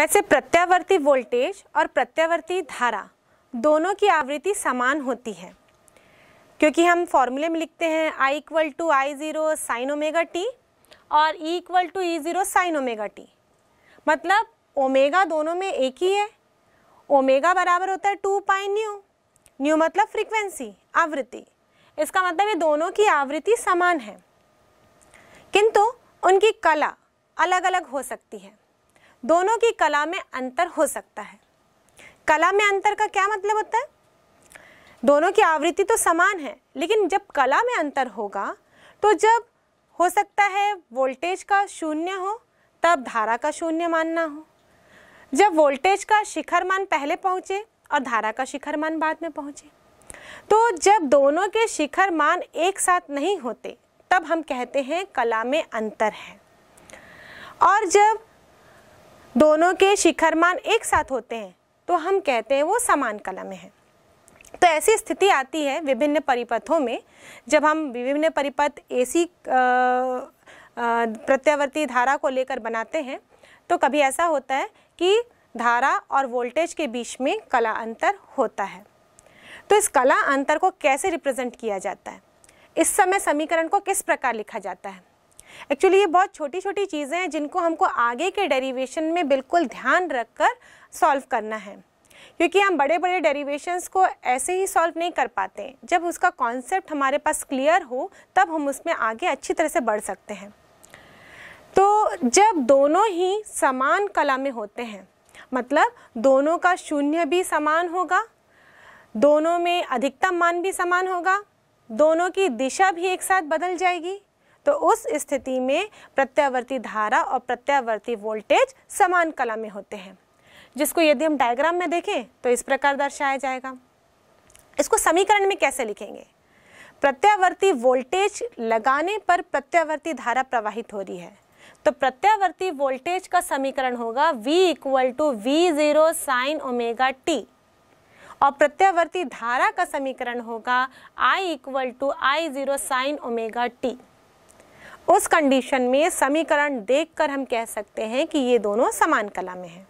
वैसे प्रत्यावर्ती वोल्टेज और प्रत्यावर्ती धारा दोनों की आवृत्ति समान होती है क्योंकि हम फॉर्मूले में लिखते हैं I equal to I zero sine omega T और E equal to E zero sine omega T मतलब ओमेगा दोनों में एक ही है ओमेगा बराबर होता है टू पाई न्यू न्यू मतलब फ्रीक्वेंसी आवृत्ति इसका मतलब ये दोनों की आवृत्ति समान है किंतु उनकी कला अलग अलग हो सकती है दोनों की कला में अंतर हो सकता है कला में अंतर का क्या मतलब होता है दोनों की आवृत्ति तो समान है लेकिन जब कला में अंतर होगा तो जब हो सकता है वोल्टेज का शून्य हो तब धारा का शून्य मानना हो जब वोल्टेज का शिखर मान पहले पहुँचे और धारा का शिखर मान बाद में पहुँचे तो जब दोनों के शिखर मान एक साथ नहीं होते तब हम कहते हैं कला में अंतर है और जब दोनों के शिखर मान एक साथ होते हैं तो हम कहते हैं वो समान कला में है तो ऐसी स्थिति आती है विभिन्न परिपथों में जब हम विभिन्न परिपथ ऐसी प्रत्यावर्ती धारा को लेकर बनाते हैं तो कभी ऐसा होता है कि धारा और वोल्टेज के बीच में कला अंतर होता है तो इस कला अंतर को कैसे रिप्रेजेंट किया जाता है इस समय समीकरण को किस प्रकार लिखा जाता है एक्चुअली ये बहुत छोटी छोटी चीज़ें हैं जिनको हमको आगे के डेरिवेशन में बिल्कुल ध्यान रख कर सॉल्व करना है क्योंकि हम बड़े बड़े डेरिवेशंस को ऐसे ही सॉल्व नहीं कर पाते जब उसका कॉन्सेप्ट हमारे पास क्लियर हो तब हम उसमें आगे अच्छी तरह से बढ़ सकते हैं तो जब दोनों ही समान कला में होते हैं मतलब दोनों का शून्य भी समान होगा दोनों में अधिकतम मान भी समान होगा दोनों की दिशा भी एक साथ बदल जाएगी तो उस स्थिति में प्रत्यावर्ती धारा और प्रत्यावर्ती वोल्टेज समान कला में होते हैं जिसको यदि हम डायग्राम में देखें तो इस प्रकार दर्शाया जाएगा इसको समीकरण में कैसे लिखेंगे प्रत्यावर्ती वोल्टेज लगाने पर प्रत्यावर्ती धारा प्रवाहित हो रही है तो प्रत्यावर्ती वोल्टेज का समीकरण होगा V equal to V zero sine omega T और प्रत्यावर्ती धारा का समीकरण होगा I equal to I zero sine omega T उस कंडीशन में समीकरण देखकर हम कह सकते हैं कि ये दोनों समान कला में हैं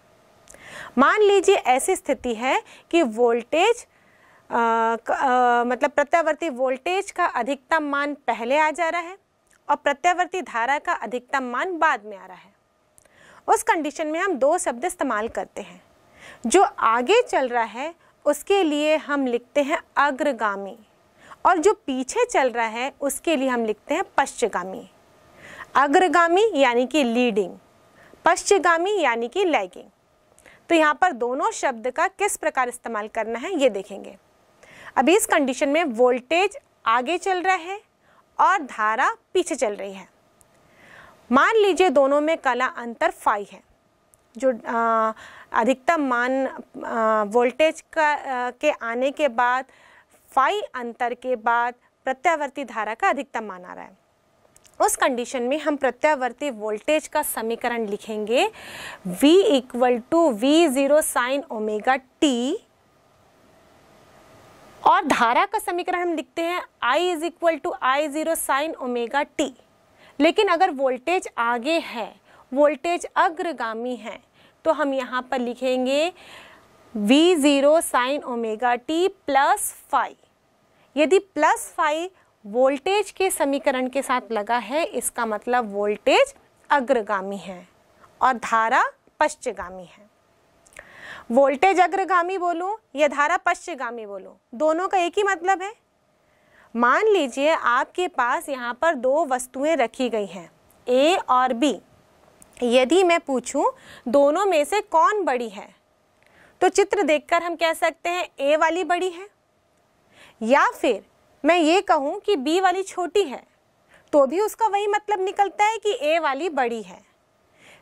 मान लीजिए ऐसी स्थिति है कि वोल्टेज आ, आ, मतलब प्रत्यावर्ती वोल्टेज का अधिकतम मान पहले आ जा रहा है और प्रत्यावर्ती धारा का अधिकतम मान बाद में आ रहा है उस कंडीशन में हम दो शब्द इस्तेमाल करते हैं जो आगे चल रहा है उसके लिए हम लिखते हैं अग्रगामी और जो पीछे चल रहा है उसके लिए हम लिखते हैं पश्चगामी अग्रगामी यानी कि लीडिंग पश्चिगामी यानी कि लैगिंग तो यहाँ पर दोनों शब्द का किस प्रकार इस्तेमाल करना है ये देखेंगे अभी इस कंडीशन में वोल्टेज आगे चल रहा है और धारा पीछे चल रही है मान लीजिए दोनों में कला अंतर फाई है जो अधिकतम मान आ, वोल्टेज का आ, के आने के बाद फाई अंतर के बाद प्रत्यावर्ती धारा का अधिकतम मान आ रहा है उस कंडीशन में हम प्रत्यावर्ती वोल्टेज का समीकरण लिखेंगे V equal to V zero sine omega T और धारा का समीकरण हम लिखते हैं I is equal to I zero sine omega T लेकिन अगर वोल्टेज आगे है वोल्टेज अग्रगामी है तो हम यहाँ पर लिखेंगे V zero sine omega T plus five यदि प्लस फाइव वोल्टेज के समीकरण के साथ लगा है इसका मतलब वोल्टेज अग्रगामी है और धारा पश्चगामी है वोल्टेज अग्रगामी बोलूं या धारा पश्चगामी बोलूं दोनों का एक ही मतलब है मान लीजिए आपके पास यहाँ पर दो वस्तुएं रखी गई हैं ए और बी यदि मैं पूछूं दोनों में से कौन बड़ी है तो चित्र देखकर हम कह सकते हैं ए वाली बड़ी है या फिर मैं ये कहूँ कि बी वाली छोटी है तो भी उसका वही मतलब निकलता है कि ए वाली बड़ी है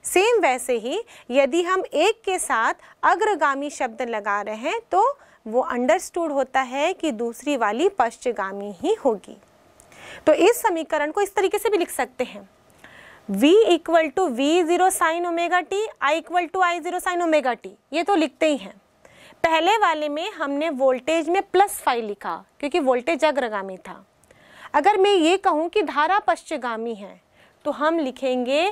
सेम वैसे ही यदि हम एक के साथ अग्रगामी शब्द लगा रहे हैं तो वो अंडरस्टूड होता है कि दूसरी वाली पश्चगामी ही होगी तो इस समीकरण को इस तरीके से भी लिख सकते हैं v equal to V zero sine omega T I equal to I zero sine omega T ये तो लिखते ही हैं पहले वाले में हमने वोल्टेज में प्लस फाइव लिखा क्योंकि वोल्टेज अग्रगामी था अगर मैं ये कहूँ कि धारा पश्चगामी है तो हम लिखेंगे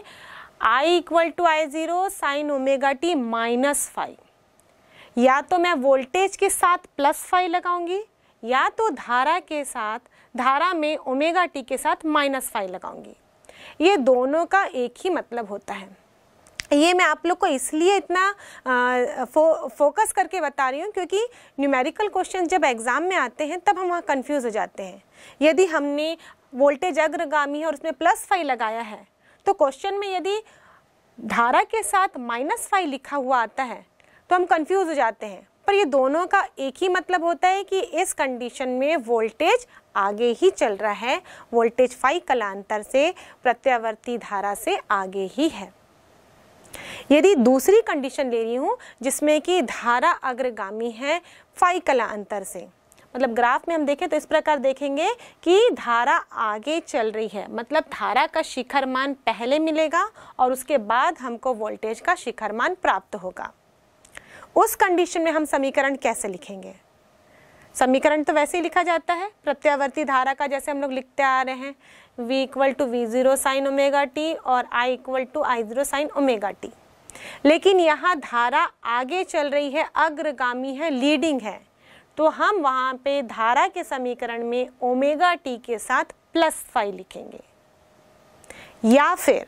I equal to I zero sine omega T minus five या तो मैं वोल्टेज के साथ प्लस फाइव लगाऊंगी या तो धारा के साथ धारा में ओमेगा टी के साथ माइनस फाइव लगाऊंगी ये दोनों का एक ही मतलब होता है ये मैं आप लोग को इसलिए इतना आ, फो, फोकस करके बता रही हूँ क्योंकि न्यूमेरिकल क्वेश्चन जब एग्ज़ाम में आते हैं तब हम वहाँ कन्फ्यूज़ हो जाते हैं यदि हमने वोल्टेज अग्रगामी है और उसमें प्लस फाइव लगाया है तो क्वेश्चन में यदि धारा के साथ माइनस फाइव लिखा हुआ आता है तो हम कन्फ्यूज़ हो जाते हैं पर ये दोनों का एक ही मतलब होता है कि इस कंडीशन में वोल्टेज आगे ही चल रहा है वोल्टेज फाइव कलांतर से प्रत्यावर्ती धारा से आगे ही है यदि दूसरी कंडीशन ले रही हूँ जिसमें कि धारा अग्रगामी है फाइव कला अंतर से मतलब ग्राफ में हम देखें तो इस प्रकार देखेंगे कि धारा आगे चल रही है मतलब धारा का शिखर मान पहले मिलेगा और उसके बाद हमको वोल्टेज का शिखर मान प्राप्त होगा उस कंडीशन में हम समीकरण कैसे लिखेंगे समीकरण तो वैसे ही लिखा जाता है प्रत्यावर्ती धारा का जैसे हम लोग लिखते आ रहे हैं v equal to V zero sine omega T और i equal to I zero sine omega T लेकिन यहाँ धारा आगे चल रही है अग्रगामी है लीडिंग है तो हम वहाँ पे धारा के समीकरण में ओमेगा टी के साथ प्लस फाइव लिखेंगे या फिर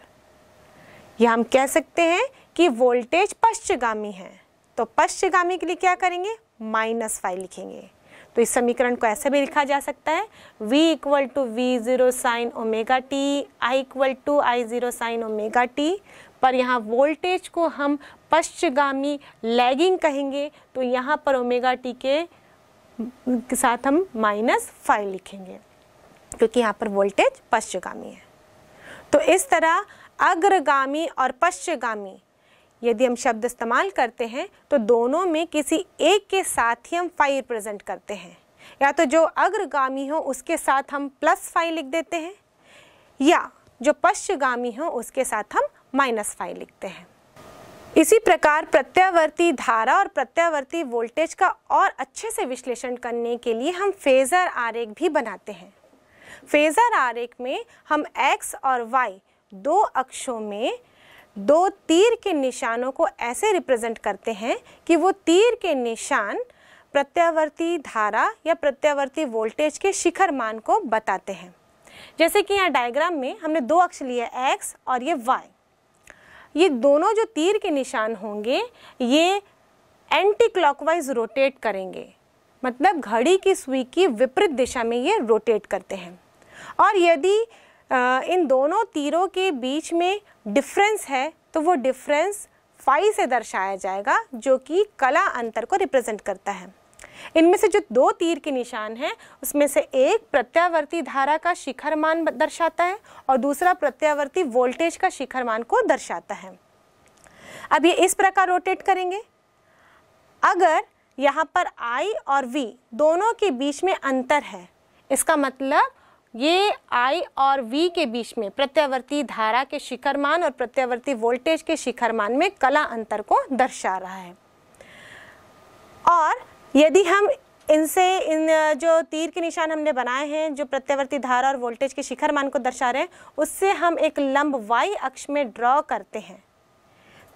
यह हम कह सकते हैं कि वोल्टेज पश्चगामी है तो पश्चगामी के लिए क्या करेंगे माइनस फाइव लिखेंगे तो इस समीकरण को ऐसे भी लिखा जा सकता है v equal to V zero sine omega T I equal to I zero sine omega T पर यहाँ वोल्टेज को हम पश्चगामी लैगिंग कहेंगे तो यहाँ पर ओमेगा टी के, के साथ हम माइनस फाइव लिखेंगे क्योंकि यहाँ पर वोल्टेज पश्चगामी है तो इस तरह अग्रगामी और पश्चगामी यदि हम शब्द इस्तेमाल करते हैं तो दोनों में किसी एक के साथ ही हम फाई रिप्रेजेंट करते हैं या तो जो अग्रगामी हो उसके साथ हम प्लस फाई लिख देते हैं या जो पश्चगामी हो उसके साथ हम माइनस फाई लिखते हैं इसी प्रकार प्रत्यावर्ती धारा और प्रत्यावर्ती वोल्टेज का और अच्छे से विश्लेषण करने के लिए हम फेज़र आरेख भी बनाते हैं फेज़र आरेख में हम एक्स और वाई दो अक्षों में दो तीर के निशानों को ऐसे रिप्रेजेंट करते हैं कि वो तीर के निशान प्रत्यावर्ती धारा या प्रत्यावर्ती वोल्टेज के शिखर मान को बताते हैं जैसे कि यहाँ डायग्राम में हमने दो अक्ष लिए एक्स और ये वाई ये दोनों जो तीर के निशान होंगे ये एंटी क्लॉकवाइज रोटेट करेंगे मतलब घड़ी की सुई की विपरीत दिशा में ये रोटेट करते हैं और यदि इन दोनों तीरों के बीच में डिफरेंस है तो वो डिफरेंस फाई से दर्शाया जाएगा जो कि कला अंतर को रिप्रेजेंट करता है इनमें से जो दो तीर के निशान हैं उसमें से एक प्रत्यावर्ती धारा का शिखर मान दर्शाता है और दूसरा प्रत्यावर्ती वोल्टेज का शिखर मान को दर्शाता है अब ये इस प्रकार रोटेट करेंगे अगर यहाँ पर I और V दोनों के बीच में अंतर है इसका मतलब ये आई और वी के बीच में प्रत्यावर्ती धारा के शिखर मान और प्रत्यावर्ती वोल्टेज के शिखर मान में कला अंतर को दर्शा रहा है और यदि हम इनसे इन जो तीर के निशान हमने बनाए हैं जो प्रत्यावर्ती धारा और वोल्टेज के शिखर मान को दर्शा रहे हैं उससे हम एक लंब वाई अक्ष में ड्रॉ करते हैं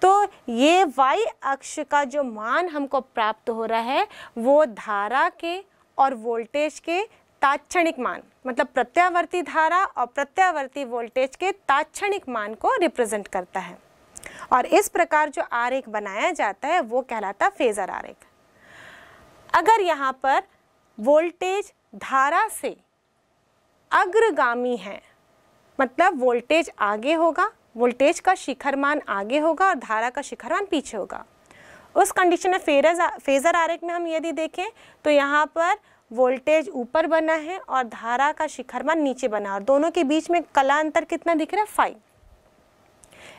तो ये वाई अक्ष का जो मान हमको प्राप्त हो रहा है वो धारा के और वोल्टेज के ताक्षणिक मान मतलब प्रत्यावर्ती धारा और प्रत्यावर्ती वोल्टेज के ताक्षणिक मान को रिप्रेजेंट करता है और इस प्रकार जो आरेख बनाया जाता है वो कहलाता है फेज़र आरेख अगर यहाँ पर वोल्टेज धारा से अग्रगामी है मतलब वोल्टेज आगे होगा वोल्टेज का शिखर मान आगे होगा और धारा का शिखर मान पीछे होगा उस कंडीशन में फेरज फेज़र आरेख में हम यदि देखें तो यहाँ पर वोल्टेज ऊपर बना है और धारा का शिखरमान नीचे बना और दोनों के बीच में कला अंतर कितना दिख रहा है फाइव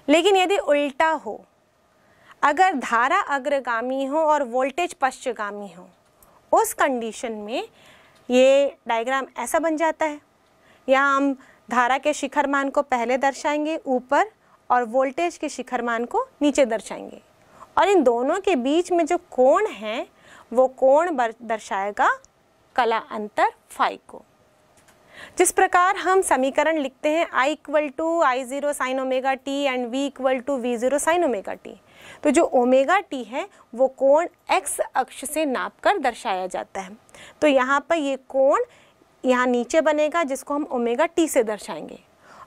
लेकिन यदि उल्टा हो अगर धारा अग्रगामी हो और वोल्टेज पश्चगामी हो उस कंडीशन में ये डायग्राम ऐसा बन जाता है यहाँ हम धारा के शिखर मान को पहले दर्शाएंगे ऊपर और वोल्टेज के शिखर मान को नीचे दर्शाएंगे और इन दोनों के बीच में जो कोण है वो कोण दर्शाएगा कला अंतर फाइव को जिस प्रकार हम समीकरण लिखते हैं i equal to I zero sine omega T and v equal to V zero sine omega T तो जो ओमेगा टी है वो कोण x अक्ष से नाप कर दर्शाया जाता है तो यहाँ पर ये कोण यहाँ नीचे बनेगा जिसको हम ओमेगा टी से दर्शाएंगे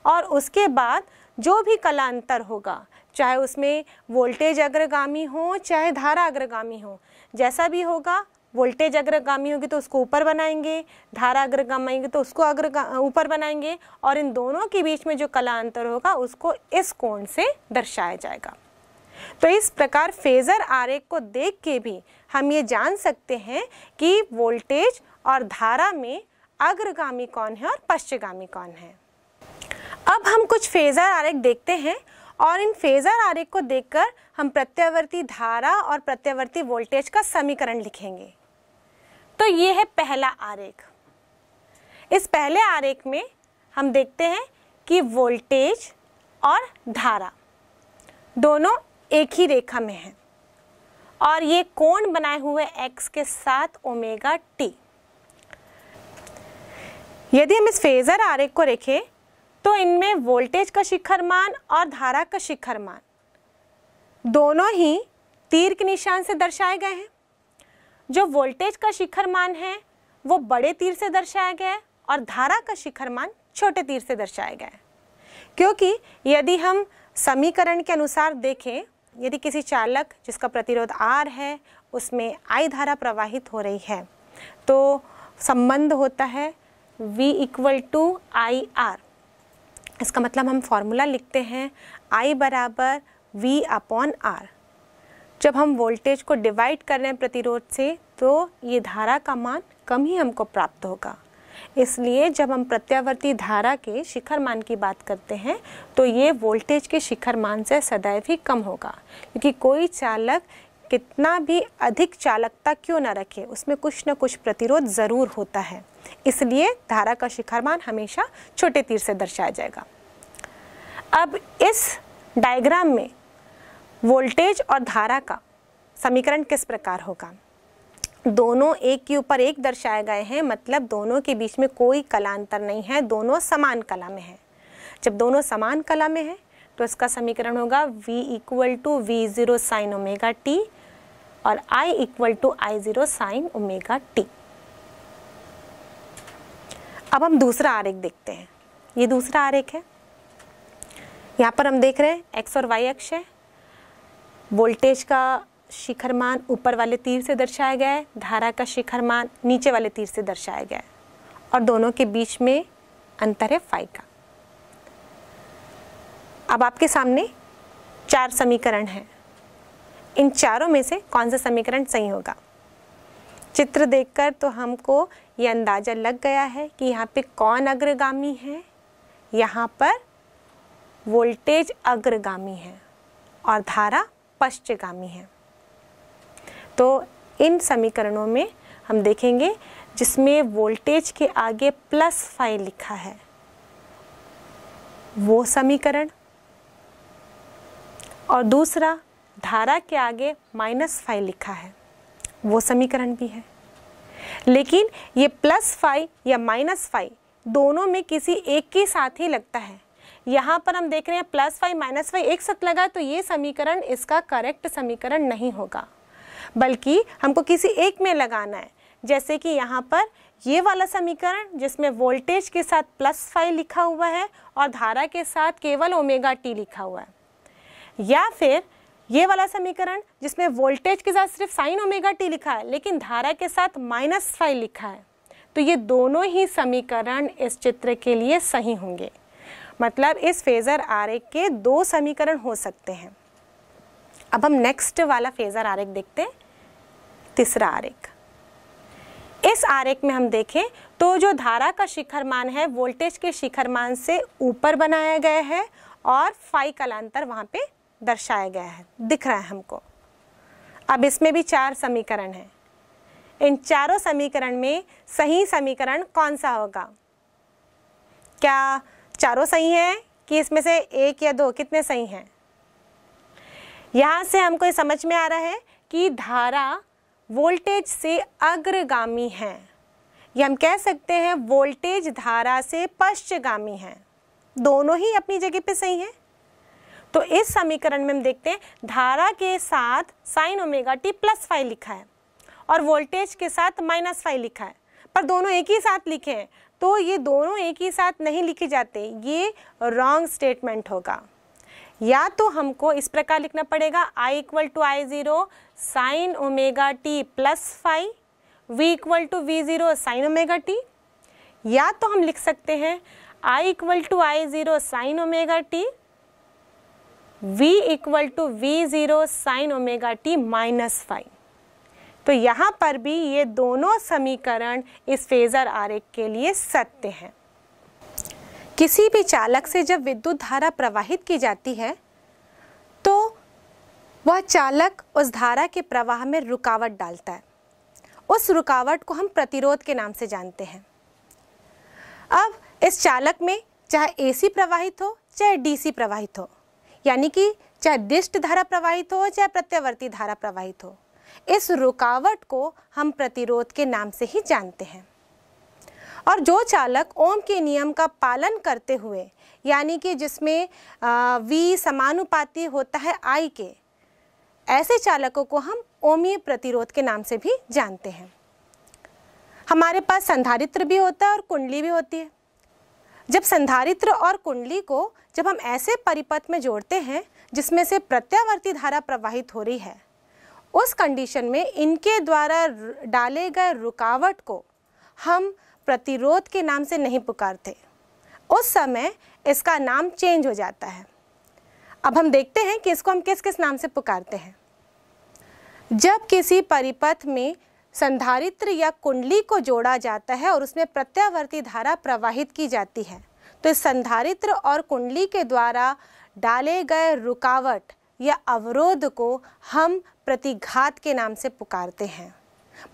और उसके बाद जो भी कला अंतर होगा चाहे उसमें वोल्टेज अग्रगामी हो चाहे धारा अग्रगामी हो जैसा भी होगा वोल्टेज अग्रगामी होगी तो उसको ऊपर बनाएंगे धारा अग्रगामी होगी तो उसको अग्र ऊपर बनाएंगे और इन दोनों के बीच में जो कला अंतर होगा उसको इस कोण से दर्शाया जाएगा तो इस प्रकार फेजर आरेख को देख के भी हम ये जान सकते हैं कि वोल्टेज और धारा में अग्रगामी कौन है और पश्चगामी कौन है अब हम कुछ फेजर आरेख देखते हैं और इन फेजर आरेख को देखकर हम प्रत्यावर्ती धारा और प्रत्यावर्ती वोल्टेज का समीकरण लिखेंगे तो ये है पहला आरेख इस पहले आरेख में हम देखते हैं कि वोल्टेज और धारा दोनों एक ही रेखा में हैं और ये कोण बनाए हुए x के साथ ओमेगा टी यदि हम इस फेजर आरेख को देखें तो इनमें वोल्टेज का शिखर मान और धारा का शिखर मान दोनों ही तीर के निशान से दर्शाए गए हैं जो वोल्टेज का शिखर मान है वो बड़े तीर से दर्शाया गया है और धारा का शिखर मान छोटे तीर से दर्शाया गया है क्योंकि यदि हम समीकरण के अनुसार देखें यदि किसी चालक जिसका प्रतिरोध आर है उसमें आई धारा प्रवाहित हो रही है तो संबंध होता है V equal to I R इसका मतलब हम फॉर्मूला लिखते हैं I बराबर V अपॉन आर जब हम वोल्टेज को डिवाइड कर रहे हैं प्रतिरोध से तो ये धारा का मान कम ही हमको प्राप्त होगा इसलिए जब हम प्रत्यावर्ती धारा के शिखर मान की बात करते हैं तो ये वोल्टेज के शिखर मान से सदैव ही कम होगा क्योंकि कोई चालक कितना भी अधिक चालकता क्यों ना रखे उसमें कुछ ना कुछ प्रतिरोध ज़रूर होता है इसलिए धारा का शिखर मान हमेशा छोटे तीर से दर्शाया जाएगा अब इस डायग्राम में वोल्टेज और धारा का समीकरण किस प्रकार होगा दोनों एक के ऊपर एक दर्शाए गए हैं मतलब दोनों के बीच में कोई कलांतर नहीं है दोनों समान कला में है जब दोनों समान कला में है तो इसका समीकरण होगा v equal to V zero sine omega T और i equal to I zero sine omega T अब हम दूसरा आरेख देखते हैं ये दूसरा आरेख है यहाँ पर हम देख रहे हैं एक्स और वाई अक्ष है वोल्टेज का शिखर मान ऊपर वाले तीर से दर्शाया गया है धारा का शिखर मान नीचे वाले तीर से दर्शाया गया है और दोनों के बीच में अंतर है फाइव का अब आपके सामने चार समीकरण हैं इन चारों में से कौन सा समीकरण सही होगा चित्र देखकर तो हमको ये अंदाज़ा लग गया है कि यहाँ पे कौन अग्रगामी है यहाँ पर वोल्टेज अग्रगामी है और धारा पश्चगामी है तो इन समीकरणों में हम देखेंगे जिसमें वोल्टेज के आगे प्लस फाइव लिखा है वो समीकरण और दूसरा धारा के आगे माइनस फाइव लिखा है वो समीकरण भी है लेकिन ये प्लस फाइव या माइनस फाइव दोनों में किसी एक के साथ ही लगता है यहाँ पर हम देख रहे हैं प्लस फाइव माइनस फाइव एक साथ लगा तो ये समीकरण इसका करेक्ट समीकरण नहीं होगा बल्कि हमको किसी एक में लगाना है जैसे कि यहाँ पर ये वाला समीकरण जिसमें वोल्टेज के साथ प्लस फाइव लिखा हुआ है और धारा के साथ केवल ओमेगा टी लिखा हुआ है या फिर ये वाला समीकरण जिसमें वोल्टेज के साथ सिर्फ साइन ओमेगा टी लिखा है लेकिन धारा के साथ माइनस फाइव लिखा है तो ये दोनों ही समीकरण इस चित्र के लिए सही होंगे मतलब इस फेज़र आरेक के दो समीकरण हो सकते हैं अब हम नेक्स्ट वाला फेज़र आरेक देखते हैं तीसरा आरेक इस आरेक में हम देखें तो जो धारा का शिखर मान है वोल्टेज के शिखर मान से ऊपर बनाया गया है और फाइ कलांतर वहाँ पे दर्शाया गया है दिख रहा है हमको अब इसमें भी चार समीकरण हैं इन चारों समीकरण में सही समीकरण कौन सा होगा क्या चारों सही हैं कि इसमें से एक या दो कितने सही हैं यहाँ से हमको ये समझ में आ रहा है कि धारा वोल्टेज से अग्रगामी है या हम कह सकते हैं वोल्टेज धारा से पश्चगामी है दोनों ही अपनी जगह पे सही हैं तो इस समीकरण में हम देखते हैं धारा के साथ sine omega T plus five लिखा है और वोल्टेज के साथ माइनस फाइव लिखा है पर दोनों एक ही साथ लिखे हैं तो ये दोनों एक ही साथ नहीं लिखे जाते ये रॉन्ग स्टेटमेंट होगा या तो हमको इस प्रकार लिखना पड़ेगा I equal to I zero sine omega T plus five V equal to V zero sine omega T या तो हम लिख सकते हैं I equal to I zero sine omega T V equal to V zero sine omega T minus five तो यहाँ पर भी ये दोनों समीकरण इस फेज़र आरेख के लिए सत्य हैं किसी भी चालक से जब विद्युत धारा प्रवाहित की जाती है तो वह चालक उस धारा के प्रवाह में रुकावट डालता है उस रुकावट को हम प्रतिरोध के नाम से जानते हैं अब इस चालक में चाहे एसी प्रवाहित हो चाहे डीसी प्रवाहित हो यानी कि चाहे दिष्ट धारा प्रवाहित हो चाहे प्रत्यावर्ती धारा प्रवाहित हो इस रुकावट को हम प्रतिरोध के नाम से ही जानते हैं और जो चालक ओम के नियम का पालन करते हुए यानी कि जिसमें वी समानुपाती होता है आई के ऐसे चालकों को हम ओमीय प्रतिरोध के नाम से भी जानते हैं हमारे पास संधारित्र भी होता है और कुंडली भी होती है जब संधारित्र और कुंडली को जब हम ऐसे परिपथ में जोड़ते हैं जिसमें से प्रत्यावर्ती धारा प्रवाहित हो रही है उस कंडीशन में इनके द्वारा डाले गए रुकावट को हम प्रतिरोध के नाम से नहीं पुकारते उस समय इसका नाम चेंज हो जाता है अब हम देखते हैं कि इसको हम किस किस नाम से पुकारते हैं जब किसी परिपथ में संधारित्र या कुंडली को जोड़ा जाता है और उसमें प्रत्यावर्ती धारा प्रवाहित की जाती है तो इस संधारित्र और कुंडली के द्वारा डाले गए रुकावट या अवरोध को हम प्रतिघात के नाम से पुकारते हैं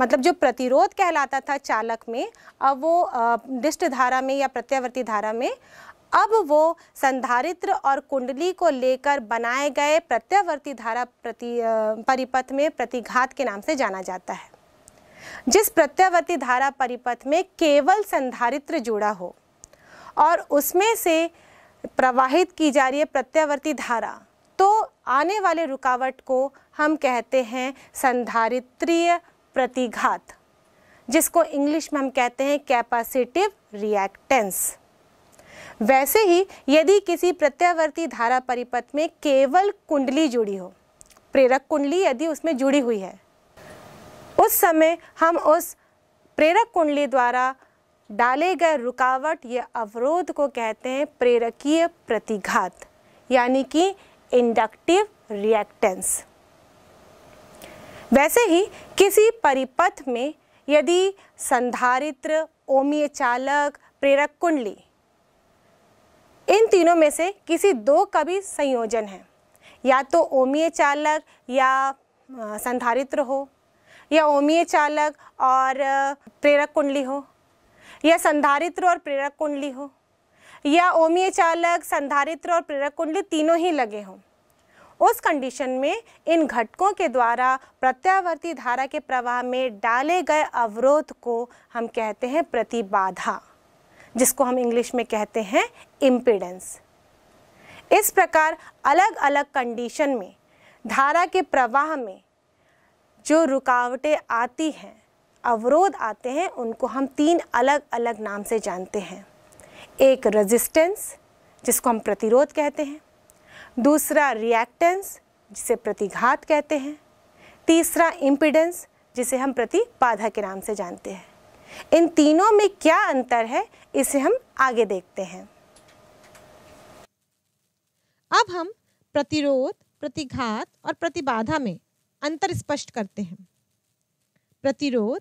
मतलब जो प्रतिरोध कहलाता था चालक में अब वो दिष्ट धारा में या प्रत्यावर्ती धारा में अब वो संधारित्र और कुंडली को लेकर बनाए गए प्रत्यावर्ती धारा प्रति परिपथ में प्रतिघात के नाम से जाना जाता है जिस प्रत्यावर्ती धारा परिपथ में केवल संधारित्र जुड़ा हो और उसमें से प्रवाहित की जा रही है प्रत्यावर्ती धारा आने वाले रुकावट को हम कहते हैं संधारित्रीय प्रतिघात जिसको इंग्लिश में हम कहते हैं कैपेसिटिव रिएक्टेंस वैसे ही यदि किसी प्रत्यावर्ती धारा परिपथ में केवल कुंडली जुड़ी हो प्रेरक कुंडली यदि उसमें जुड़ी हुई है उस समय हम उस प्रेरक कुंडली द्वारा डाले गए रुकावट या अवरोध को कहते हैं प्रेरकीय प्रतिघात यानी कि इंडक्टिव रिएक्टेंस वैसे ही किसी परिपथ में यदि संधारित्र ओमीय चालक प्रेरक कुंडली इन तीनों में से किसी दो का भी संयोजन है या तो ओमीय चालक या संधारित्र हो या ओमीय चालक और प्रेरक कुंडली हो या संधारित्र और प्रेरक कुंडली हो या ओमीय चालक संधारित्र और प्रेरक कुंडली तीनों ही लगे हों उस कंडीशन में इन घटकों के द्वारा प्रत्यावर्ती धारा के प्रवाह में डाले गए अवरोध को हम कहते हैं प्रतिबाधा जिसको हम इंग्लिश में कहते हैं इम्पिडेंस इस प्रकार अलग अलग कंडीशन में धारा के प्रवाह में जो रुकावटें आती हैं अवरोध आते हैं उनको हम तीन अलग अलग नाम से जानते हैं एक रेजिस्टेंस जिसको हम प्रतिरोध कहते हैं दूसरा रिएक्टेंस जिसे प्रतिघात कहते हैं तीसरा इम्पिडेंस जिसे हम प्रतिबाधा के नाम से जानते हैं इन तीनों में क्या अंतर है इसे हम आगे देखते हैं अब हम प्रतिरोध प्रतिघात और प्रतिबाधा में अंतर स्पष्ट करते हैं प्रतिरोध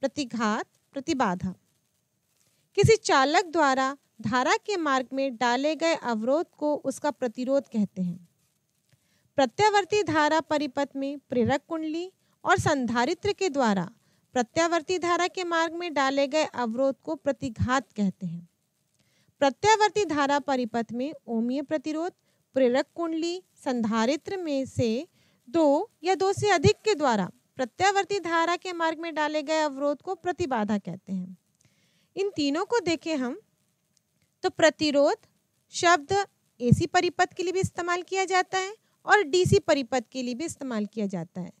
प्रतिघात प्रतिबाधा किसी चालक द्वारा धारा के मार्ग में डाले गए अवरोध को उसका प्रतिरोध कहते हैं प्रत्यावर्ती धारा परिपथ में प्रेरक कुंडली और संधारित्र के द्वारा प्रत्यावर्ती धारा के मार्ग में डाले गए अवरोध को प्रतिघात कहते हैं प्रत्यावर्ती धारा परिपथ में ओमीय प्रतिरोध प्रेरक कुंडली संधारित्र में से दो या दो से अधिक के द्वारा प्रत्यावर्ती धारा के मार्ग में डाले गए अवरोध को प्रतिबाधा कहते हैं इन तीनों को देखें हम तो प्रतिरोध शब्द एसी परिपथ के लिए भी इस्तेमाल किया जाता है और डीसी परिपथ के लिए भी इस्तेमाल किया जाता है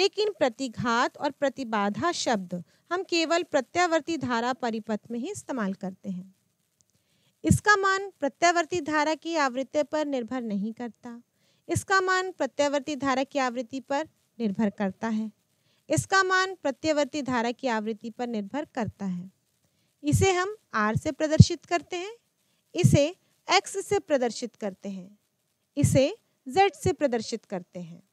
लेकिन प्रतिघात और प्रतिबाधा शब्द हम केवल प्रत्यावर्ती धारा परिपथ में ही इस्तेमाल करते हैं इसका मान प्रत्यावर्ती धारा की आवृत्ति पर निर्भर नहीं करता इसका मान प्रत्यावर्ती धारा की आवृत्ति पर निर्भर करता है इसका मान प्रत्यावर्ती धारा की आवृत्ति पर निर्भर करता है इसे हम आर से प्रदर्शित करते हैं इसे x से प्रदर्शित करते हैं इसे z से प्रदर्शित करते हैं